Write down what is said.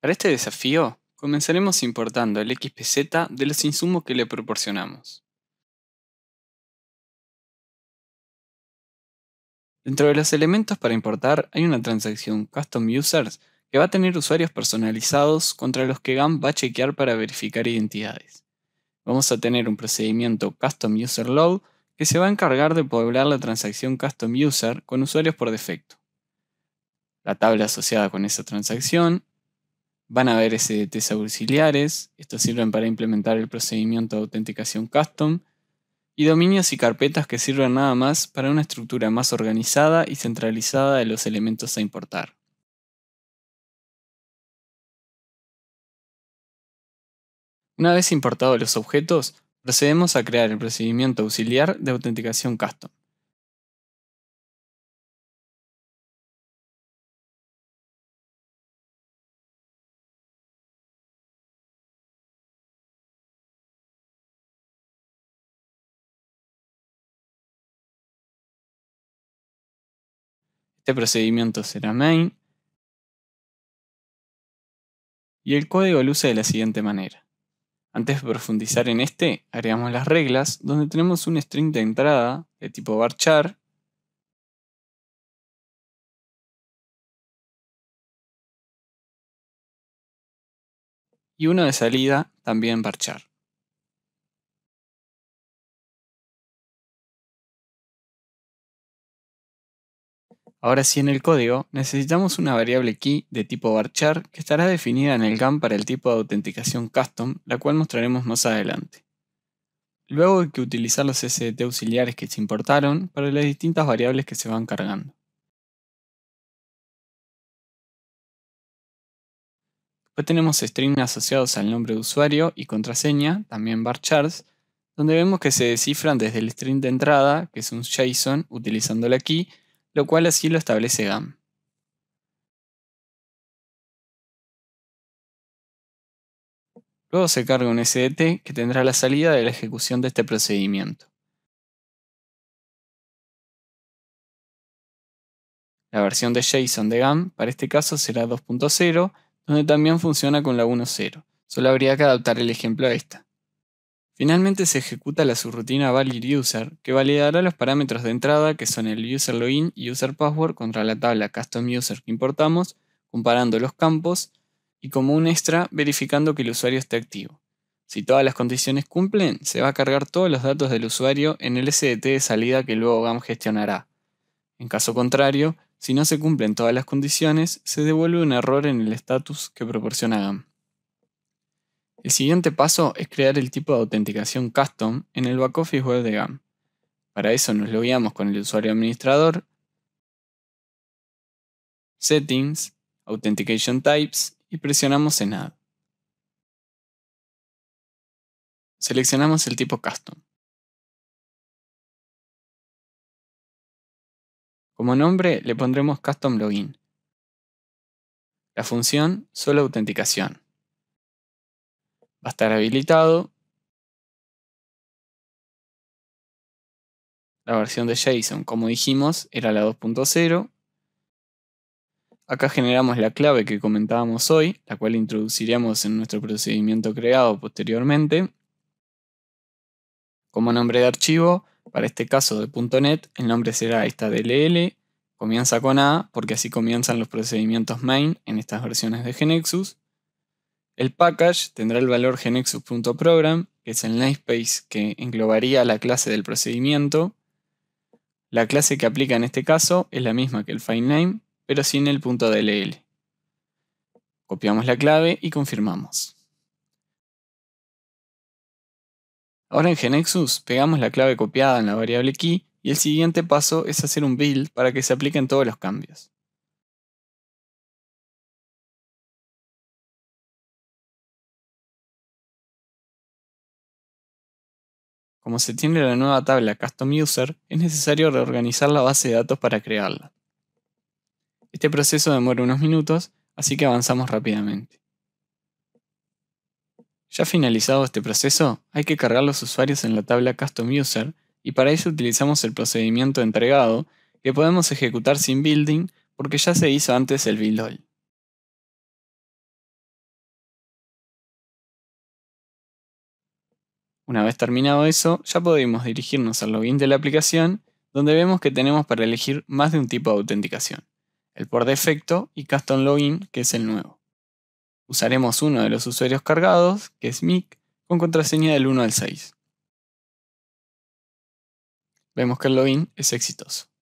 Para este desafío, comenzaremos importando el XPZ de los insumos que le proporcionamos. Dentro de los elementos para importar hay una transacción Custom Users que va a tener usuarios personalizados contra los que GAM va a chequear para verificar identidades. Vamos a tener un procedimiento Custom User Load que se va a encargar de poblar la transacción Custom User con usuarios por defecto. La tabla asociada con esa transacción Van a haber SDTs auxiliares, estos sirven para implementar el procedimiento de autenticación custom, y dominios y carpetas que sirven nada más para una estructura más organizada y centralizada de los elementos a importar. Una vez importados los objetos, procedemos a crear el procedimiento auxiliar de autenticación custom. Este procedimiento será main y el código luce de la siguiente manera. Antes de profundizar en este, agregamos las reglas donde tenemos un string de entrada de tipo barchar y uno de salida también varchar. Ahora sí, en el código necesitamos una variable key de tipo varchar que estará definida en el gam para el tipo de autenticación custom, la cual mostraremos más adelante. Luego hay que utilizar los SDT auxiliares que se importaron para las distintas variables que se van cargando. Después tenemos strings asociados al nombre de usuario y contraseña, también varchars, donde vemos que se descifran desde el string de entrada, que es un JSON utilizando la key, lo cual así lo establece GAM. Luego se carga un SDT que tendrá la salida de la ejecución de este procedimiento. La versión de JSON de GAM para este caso será 2.0, donde también funciona con la 1.0. Solo habría que adaptar el ejemplo a esta. Finalmente se ejecuta la subrutina ValidUser, que validará los parámetros de entrada que son el user y UserPassword contra la tabla custom user que importamos, comparando los campos y como un extra verificando que el usuario esté activo. Si todas las condiciones cumplen, se va a cargar todos los datos del usuario en el SDT de salida que luego GAM gestionará. En caso contrario, si no se cumplen todas las condiciones, se devuelve un error en el status que proporciona GAM. El siguiente paso es crear el tipo de autenticación custom en el backoffice web de GAM. Para eso nos logueamos con el usuario administrador, Settings, Authentication Types y presionamos en Add. Seleccionamos el tipo Custom. Como nombre le pondremos Custom Login. La función solo autenticación a estar habilitado. La versión de JSON, como dijimos, era la 2.0. Acá generamos la clave que comentábamos hoy, la cual introduciríamos en nuestro procedimiento creado posteriormente. Como nombre de archivo, para este caso de .NET, el nombre será esta DLL, comienza con A porque así comienzan los procedimientos main en estas versiones de Genexus. El package tendrá el valor genexus.program, que es el namespace que englobaría la clase del procedimiento. La clase que aplica en este caso es la misma que el name pero sin el .dll. Copiamos la clave y confirmamos. Ahora en Genexus pegamos la clave copiada en la variable key y el siguiente paso es hacer un build para que se apliquen todos los cambios. Como se tiene la nueva tabla Custom User, es necesario reorganizar la base de datos para crearla. Este proceso demora unos minutos, así que avanzamos rápidamente. Ya finalizado este proceso, hay que cargar los usuarios en la tabla Custom User y para ello utilizamos el procedimiento entregado que podemos ejecutar sin building porque ya se hizo antes el build all. Una vez terminado eso, ya podemos dirigirnos al login de la aplicación, donde vemos que tenemos para elegir más de un tipo de autenticación, el por defecto y Custom Login, que es el nuevo. Usaremos uno de los usuarios cargados, que es MIC, con contraseña del 1 al 6. Vemos que el login es exitoso.